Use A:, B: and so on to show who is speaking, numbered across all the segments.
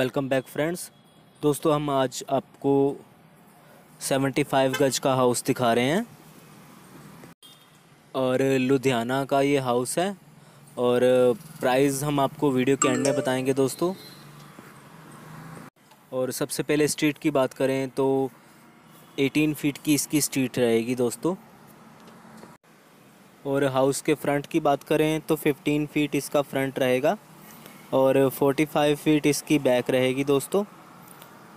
A: welcome back friends दोस्तों हम आज आपको 75 गज का हाउस दिखा रहे हैं और लुधियाना का ये हाउस है और प्राइस हम आपको वीडियो के एंड में बताएंगे दोस्तों और सबसे पहले स्ट्रीट की बात करें तो 18 फीट की इसकी स्ट्रीट रहेगी दोस्तों और हाउस के फ्रंट की बात करें तो 15 फीट इसका फ्रंट रहेगा और 45 फीट इसकी बैक रहेगी दोस्तों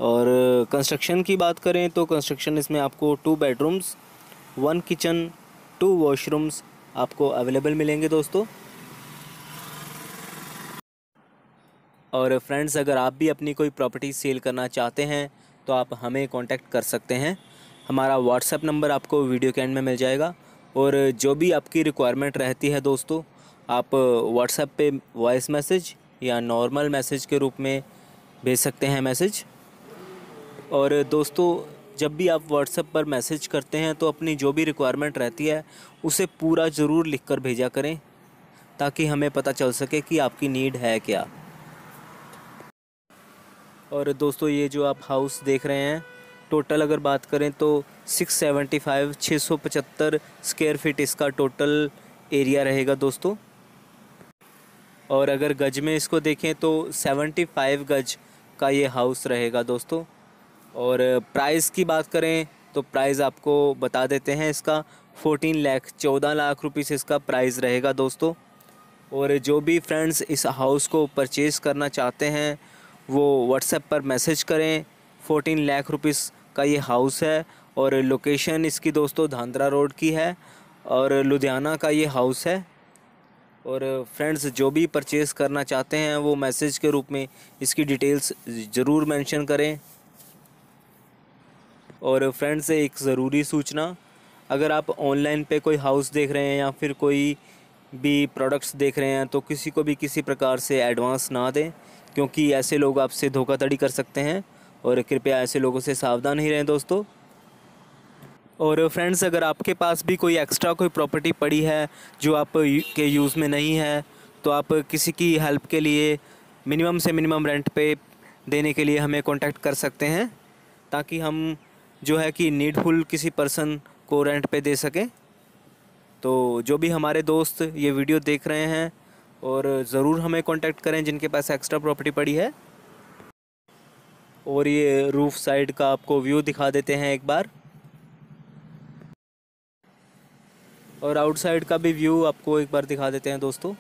A: और कंस्ट्रक्शन की बात करें तो कंस्ट्रक्शन इसमें आपको two bedrooms one kitchen two washrooms आपको अवेलेबल मिलेंगे दोस्तों और फ्रेंड्स अगर आप भी अपनी कोई प्रॉपर्टी सेल करना चाहते हैं तो आप हमें कांटेक्ट कर सकते हैं हमारा व्हाट्सएप नंबर आपको वीडियो के एंड में मिल जाएगा और जो भी आपकी रिक्वायरमेंट रहती है दोस्तों आप व्हाट्सएप पे वॉइस मैसेज या नॉर्मल मैसेज के रूप में भेज सकते हैं मैसेज और दोस्तों जब भी आप व्हाट्सएप पर मैसेज करते हैं तो अपनी जो भी रिक्वायरमेंट रहती है उसे पूरा ज़रूर लिख कर भेजा करें ताकि हमें पता चल सके कि आपकी नीड है क्या और दोस्तों ये जो आप हाउस देख रहे हैं टोटल अगर बात करें तो 675 पचहत्तर स्क्वायर फीट इसका टोटल एरिया रहेगा दोस्तों और अगर गज में इसको देखें तो 75 गज का ये हाउस रहेगा दोस्तों और प्राइस की बात करें तो प्राइस आपको बता देते हैं इसका 14 लाख 14 लाख रुपीस इसका प्राइस रहेगा दोस्तों और जो भी फ्रेंड्स इस हाउस को परचेज़ करना चाहते हैं वो व्हाट्सएप पर मैसेज करें 14 लाख रुपीस का ये हाउस है और लोकेशन इसकी दोस्तों धांद्रा रोड की है और लुधियाना का ये हाउस है और फ्रेंड्स जो भी परचेस करना चाहते हैं वो मैसेज के रूप में इसकी डिटेल्स ज़रूर मेंशन करें और फ्रेंड्स एक ज़रूरी सूचना अगर आप ऑनलाइन पे कोई हाउस देख रहे हैं या फिर कोई भी प्रोडक्ट्स देख रहे हैं तो किसी को भी किसी प्रकार से एडवांस ना दें क्योंकि ऐसे लोग आपसे धोखाधड़ी कर सकते हैं और कृपया ऐसे लोगों से सावधान ही रहें दोस्तों और फ्रेंड्स अगर आपके पास भी कोई एक्स्ट्रा कोई प्रॉपर्टी पड़ी है जो आप के यूज़ में नहीं है तो आप किसी की हेल्प के लिए मिनिमम से मिनिमम रेंट पे देने के लिए हमें कांटेक्ट कर सकते हैं ताकि हम जो है कि नीडफुल किसी पर्सन को रेंट पे दे सकें तो जो भी हमारे दोस्त ये वीडियो देख रहे हैं और ज़रूर हमें कांटेक्ट करें जिनके पास एक्स्ट्रा प्रॉपर्टी पड़ी है और ये रूफ़ साइड का आपको व्यू दिखा देते हैं एक बार और आउटसाइड का भी व्यू आपको एक बार दिखा देते हैं दोस्तों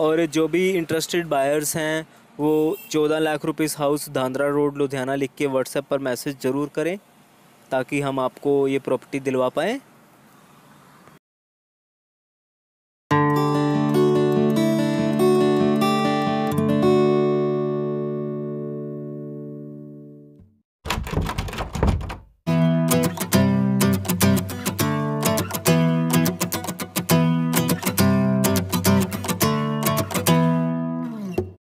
A: और जो भी इंटरेस्टेड बायर्स हैं वो चौदह lakh rupees house Dhandhra road Ludhiana लिख के व्हाट्सएप पर मैसेज ज़रूर करें ताकि हम आपको ये प्रॉपर्टी दिलवा पाएँ